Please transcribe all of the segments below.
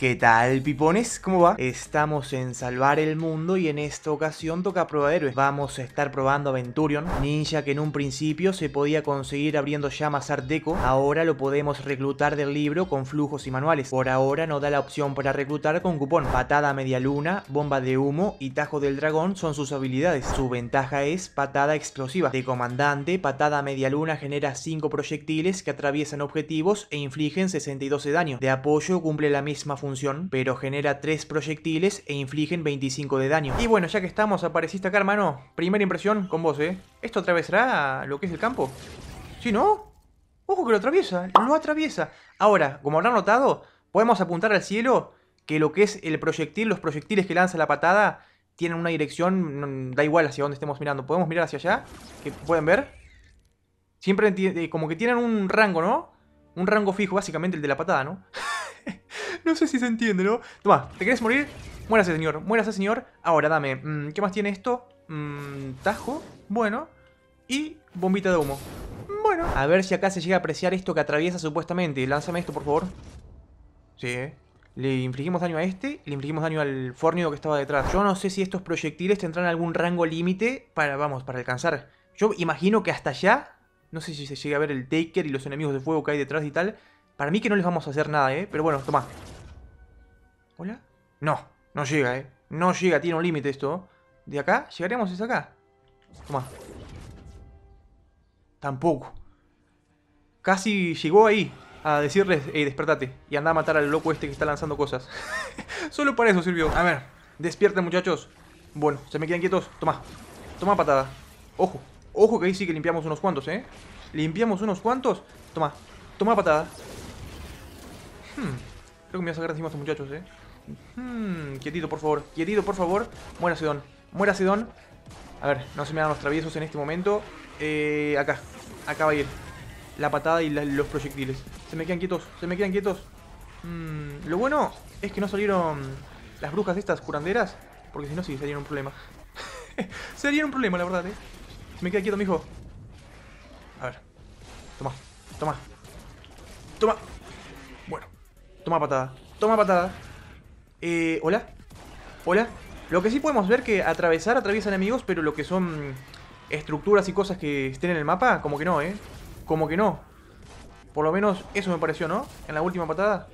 ¿Qué tal, pipones? ¿Cómo va? Estamos en Salvar el Mundo y en esta ocasión toca probar héroes. Vamos a estar probando Venturion, ninja que en un principio se podía conseguir abriendo llamas Art Ahora lo podemos reclutar del libro con flujos y manuales. Por ahora no da la opción para reclutar con cupón. Patada media luna, bomba de humo y tajo del dragón son sus habilidades. Su ventaja es patada explosiva. De comandante, patada media luna genera 5 proyectiles que atraviesan objetivos e infligen 62 de daño. De apoyo cumple la misma función pero genera 3 proyectiles e infligen 25 de daño. Y bueno, ya que estamos, apareciste acá, hermano. Primera impresión con vos, ¿eh? ¿Esto atravesará lo que es el campo? ¿Sí, no? ¡Ojo que lo atraviesa! ¡Lo atraviesa! Ahora, como habrán notado, podemos apuntar al cielo que lo que es el proyectil, los proyectiles que lanza la patada, tienen una dirección, da igual hacia dónde estemos mirando. Podemos mirar hacia allá, que pueden ver. Siempre eh, como que tienen un rango, ¿no? Un rango fijo, básicamente el de la patada, ¿no? no sé si se entiende, ¿no? Toma, ¿te quieres morir? Muérase, señor. Muérase, señor. Ahora, dame. Mm, ¿Qué más tiene esto? Mm, tajo. Bueno. Y bombita de humo. Bueno. A ver si acá se llega a apreciar esto que atraviesa supuestamente. Lánzame esto, por favor. Sí, ¿eh? Le infligimos daño a este, le infligimos daño al fornio que estaba detrás. Yo no sé si estos proyectiles tendrán algún rango límite para, vamos, para alcanzar. Yo imagino que hasta allá, no sé si se llega a ver el Taker y los enemigos de fuego que hay detrás y tal, para mí que no les vamos a hacer nada, ¿eh? Pero bueno, toma. ¿Hola? No, no llega, ¿eh? No llega, tiene un límite esto. ¿De acá? ¿Llegaremos hasta acá? Toma. Tampoco. Casi llegó ahí a decirles, hey, despertate y anda a matar al loco este que está lanzando cosas. Solo para eso sirvió. A ver, despierten muchachos. Bueno, se me quedan quietos. Toma, toma patada. Ojo, ojo que ahí sí que limpiamos unos cuantos, ¿eh? Limpiamos unos cuantos. Toma, toma patada. Hmm, creo que me voy a sacar encima a estos muchachos, eh. Hmm, quietito, por favor. Quietito, por favor. Muera Sidón. Muera Sidón. A ver, no se me dan los traviesos en este momento. Eh, acá. Acá va a ir. La patada y los proyectiles. Se me quedan quietos. Se me quedan quietos. Hmm, lo bueno es que no salieron las brujas de estas curanderas. Porque si no, sí, sería un problema. sería un problema, la verdad, eh. Se me queda quieto, mijo. A ver. Toma. Toma. Toma. Toma patada. Toma patada. Eh, ¿Hola? ¿Hola? Lo que sí podemos ver que atravesar atraviesa enemigos, pero lo que son estructuras y cosas que estén en el mapa, como que no, ¿eh? Como que no. Por lo menos eso me pareció, ¿no? En la última patada.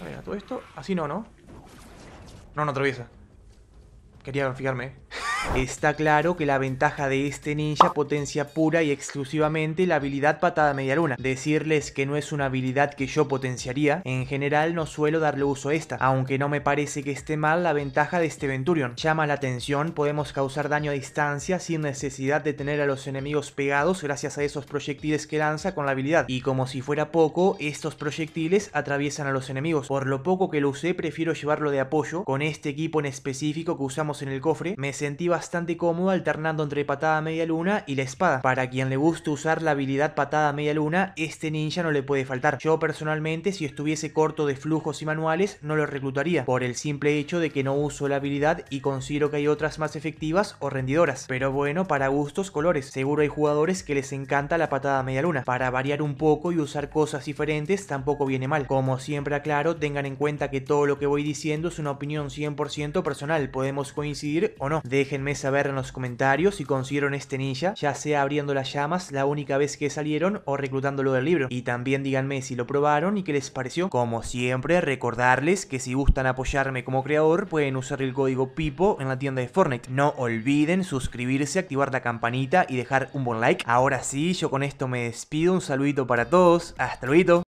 A ver, a todo esto. Así no, ¿no? No, no atraviesa. Quería fijarme, ¿eh? Está claro que la ventaja de este ninja potencia pura y exclusivamente la habilidad patada media luna. Decirles que no es una habilidad que yo potenciaría, en general no suelo darle uso a esta, aunque no me parece que esté mal la ventaja de este Venturion. Llama la atención, podemos causar daño a distancia sin necesidad de tener a los enemigos pegados gracias a esos proyectiles que lanza con la habilidad. Y como si fuera poco, estos proyectiles atraviesan a los enemigos. Por lo poco que lo usé, prefiero llevarlo de apoyo. Con este equipo en específico que usamos en el cofre, me sentí bastante cómodo alternando entre patada media luna y la espada. Para quien le guste usar la habilidad patada media luna, este ninja no le puede faltar. Yo personalmente, si estuviese corto de flujos y manuales, no lo reclutaría, por el simple hecho de que no uso la habilidad y considero que hay otras más efectivas o rendidoras. Pero bueno, para gustos, colores. Seguro hay jugadores que les encanta la patada media luna. Para variar un poco y usar cosas diferentes tampoco viene mal. Como siempre aclaro, tengan en cuenta que todo lo que voy diciendo es una opinión 100% personal. Podemos coincidir o no. Dejen me saber en los comentarios si consiguieron este ninja, ya sea abriendo las llamas la única vez que salieron o reclutándolo del libro. Y también díganme si lo probaron y qué les pareció. Como siempre, recordarles que si gustan apoyarme como creador, pueden usar el código PIPO en la tienda de Fortnite. No olviden suscribirse, activar la campanita y dejar un buen like. Ahora sí, yo con esto me despido. Un saludito para todos. Hasta luego.